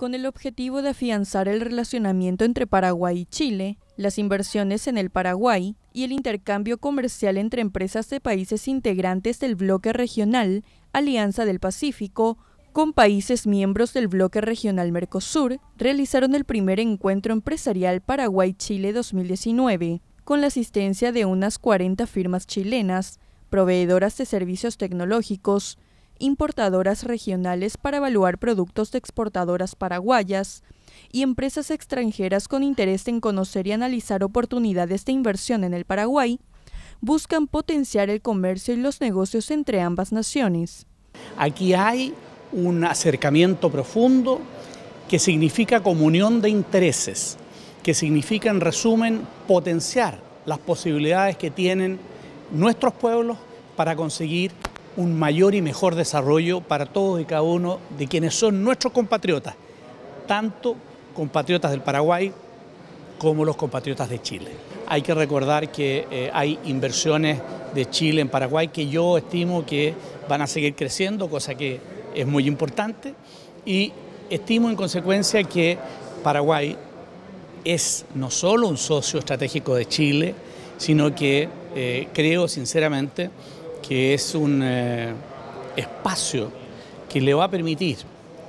Con el objetivo de afianzar el relacionamiento entre Paraguay y Chile, las inversiones en el Paraguay y el intercambio comercial entre empresas de países integrantes del bloque regional Alianza del Pacífico con países miembros del bloque regional Mercosur, realizaron el primer encuentro empresarial Paraguay-Chile 2019, con la asistencia de unas 40 firmas chilenas, proveedoras de servicios tecnológicos, importadoras regionales para evaluar productos de exportadoras paraguayas y empresas extranjeras con interés en conocer y analizar oportunidades de inversión en el Paraguay, buscan potenciar el comercio y los negocios entre ambas naciones. Aquí hay un acercamiento profundo que significa comunión de intereses, que significa en resumen potenciar las posibilidades que tienen nuestros pueblos para conseguir un mayor y mejor desarrollo para todos y cada uno de quienes son nuestros compatriotas, tanto compatriotas del Paraguay como los compatriotas de Chile. Hay que recordar que eh, hay inversiones de Chile en Paraguay que yo estimo que van a seguir creciendo, cosa que es muy importante, y estimo en consecuencia que Paraguay es no solo un socio estratégico de Chile, sino que eh, creo sinceramente que es un eh, espacio que le va a permitir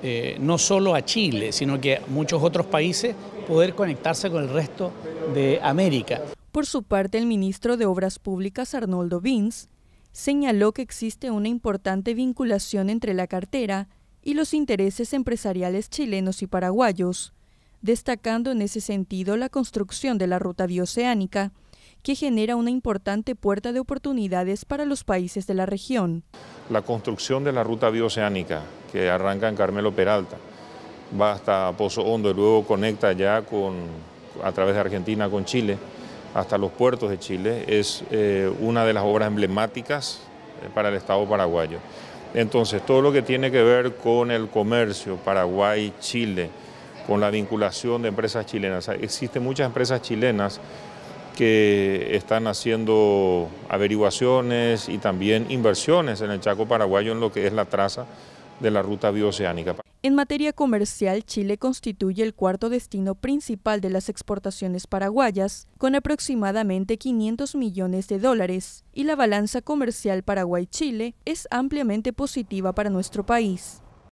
eh, no solo a Chile, sino que a muchos otros países poder conectarse con el resto de América. Por su parte, el ministro de Obras Públicas, Arnoldo Vins, señaló que existe una importante vinculación entre la cartera y los intereses empresariales chilenos y paraguayos, destacando en ese sentido la construcción de la ruta bioceánica, que genera una importante puerta de oportunidades para los países de la región. La construcción de la ruta bioceánica que arranca en Carmelo Peralta, va hasta Pozo Hondo y luego conecta ya con, a través de Argentina con Chile, hasta los puertos de Chile, es eh, una de las obras emblemáticas eh, para el Estado paraguayo. Entonces, todo lo que tiene que ver con el comercio Paraguay-Chile, con la vinculación de empresas chilenas, existen muchas empresas chilenas que están haciendo averiguaciones y también inversiones en el Chaco paraguayo en lo que es la traza de la ruta bioceánica. En materia comercial, Chile constituye el cuarto destino principal de las exportaciones paraguayas, con aproximadamente 500 millones de dólares, y la balanza comercial Paraguay-Chile es ampliamente positiva para nuestro país.